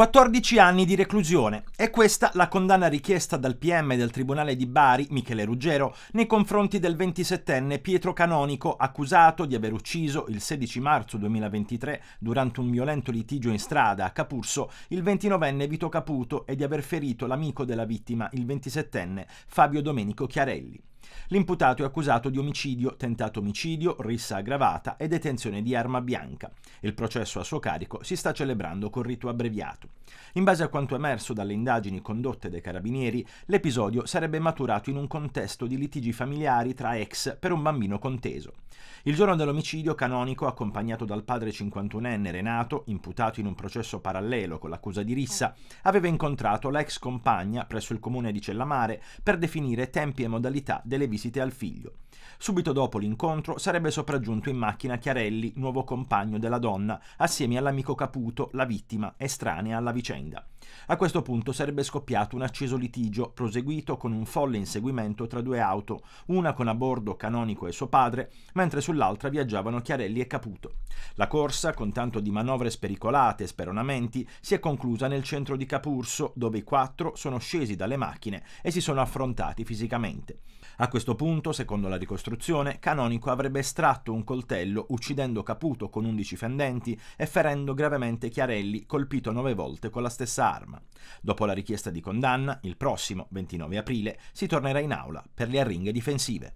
14 anni di reclusione. È questa la condanna richiesta dal PM del Tribunale di Bari, Michele Ruggero, nei confronti del 27enne Pietro Canonico, accusato di aver ucciso il 16 marzo 2023, durante un violento litigio in strada a Capurso, il 29enne Vito Caputo e di aver ferito l'amico della vittima, il 27enne Fabio Domenico Chiarelli. L'imputato è accusato di omicidio, tentato omicidio, rissa aggravata e detenzione di arma bianca. Il processo a suo carico si sta celebrando con rito abbreviato. In base a quanto emerso dalle indagini condotte dai carabinieri, l'episodio sarebbe maturato in un contesto di litigi familiari tra ex per un bambino conteso. Il giorno dell'omicidio canonico, accompagnato dal padre 51enne Renato, imputato in un processo parallelo con l'accusa di rissa, aveva incontrato la ex compagna presso il comune di Cellamare per definire tempi e modalità del delle visite al figlio. Subito dopo l'incontro sarebbe sopraggiunto in macchina Chiarelli, nuovo compagno della donna, assieme all'amico Caputo, la vittima, estranea alla vicenda. A questo punto sarebbe scoppiato un acceso litigio, proseguito con un folle inseguimento tra due auto, una con a bordo Canonico e suo padre, mentre sull'altra viaggiavano Chiarelli e Caputo. La corsa, con tanto di manovre spericolate e speronamenti, si è conclusa nel centro di Capurso, dove i quattro sono scesi dalle macchine e si sono affrontati fisicamente. A questo punto, secondo la ricostruzione, Canonico avrebbe estratto un coltello uccidendo Caputo con 11 fendenti e ferendo gravemente Chiarelli, colpito nove volte con la stessa arma. Dopo la richiesta di condanna, il prossimo 29 aprile si tornerà in aula per le arringhe difensive.